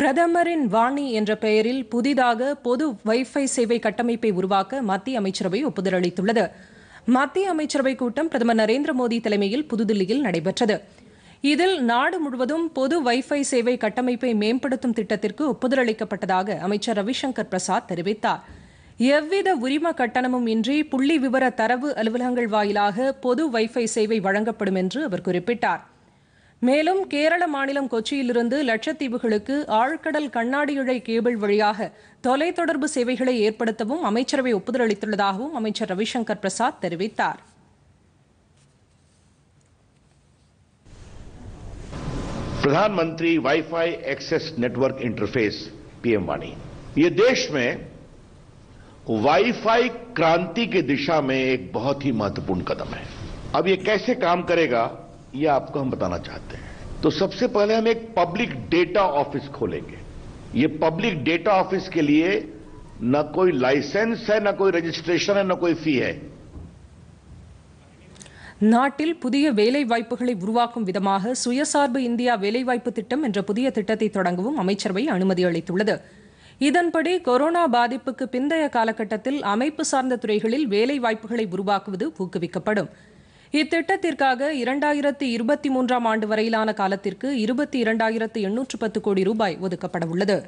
பிரதமரின் வாணி என்ற பெயரில் புதிதாக பொது வைஃபை சேவை கட்டமைப்பை உருவாக்க மத்திய அமைச்சரவை ஒப்புதல் அளித்துள்ளது மத்திய அமைச்சரவை கூட்டம் பிரதமர் நரேந்திர மோடி தலைமையில் புதுதில்லியில் நடைபெற்றது இதில் நாடு முழுவதும் பொது வைஃபை சேவை கட்டமைப்பை மேம்படுத்தும் திட்டத்திற்கு ஒப்புதல் அளிக்கப்பட்டதாக அமைச்சர் ரவிசங்கர் பிரசாத் தெரிவித்தார் எவ்வித உரிம கட்டணமும் இன்றி புள்ளி விவர தரவு அலுவலகங்கள் வாயிலாக பொது வைஃபை சேவை வழங்கப்படும் என்று அவர் குறிப்பிட்டாா் மேலும் கேரள மாநிலம் கொச்சியிலிருந்து லட்சத்தீவுகளுக்கு ஆழ்கடல் கண்ணாடி இழை கேபிள் வழியாக தொலைத்தொடர்பு சேவைகளை ஏற்படுத்தவும் அமைச்சரவை ஒப்புதல் அளித்துள்ளதாகவும் அமைச்சர் ரவிசங்கர் பிரசாத் தெரிவித்தார் प्रधानमंत्री wifi access network interface PM वाणी ये देश में वाईफाई क्रांति की दिशा में एक बहुत ही महत्वपूर्ण कदम है अब ये कैसे काम करेगा यह आपको हम बताना चाहते हैं तो सबसे पहले हम एक पब्लिक डेटा ऑफिस खोलेंगे ये पब्लिक डेटा ऑफिस के लिए न कोई लाइसेंस है न कोई रजिस्ट्रेशन है न कोई फी है நாட்டில் புதிய வேலைவாய்ப்புகளை உருவாக்கும் விதமாக சுயசார்பு இந்தியா வேலைவாய்ப்பு திட்டம் என்ற புதிய திட்டத்தை தொடங்கவும் அமைச்சரவை அனுமதி அளித்துள்ளது இதன்படி கொரோனா பாதிப்புக்கு பிந்தைய காலகட்டத்தில் அமைப்பு சார்ந்த துறைகளில் வேலைவாய்ப்புகளை உருவாக்குவது ஊக்குவிக்கப்படும் இத்திட்டத்திற்காக இரண்டாயிரத்து இருபத்தி மூன்றாம் ஆண்டு வரையிலான காலத்திற்கு இருபத்தி இரண்டாயிரத்து எண்ணூற்று பத்து கோடி ரூபாய் ஒதுக்கப்படவுள்ளது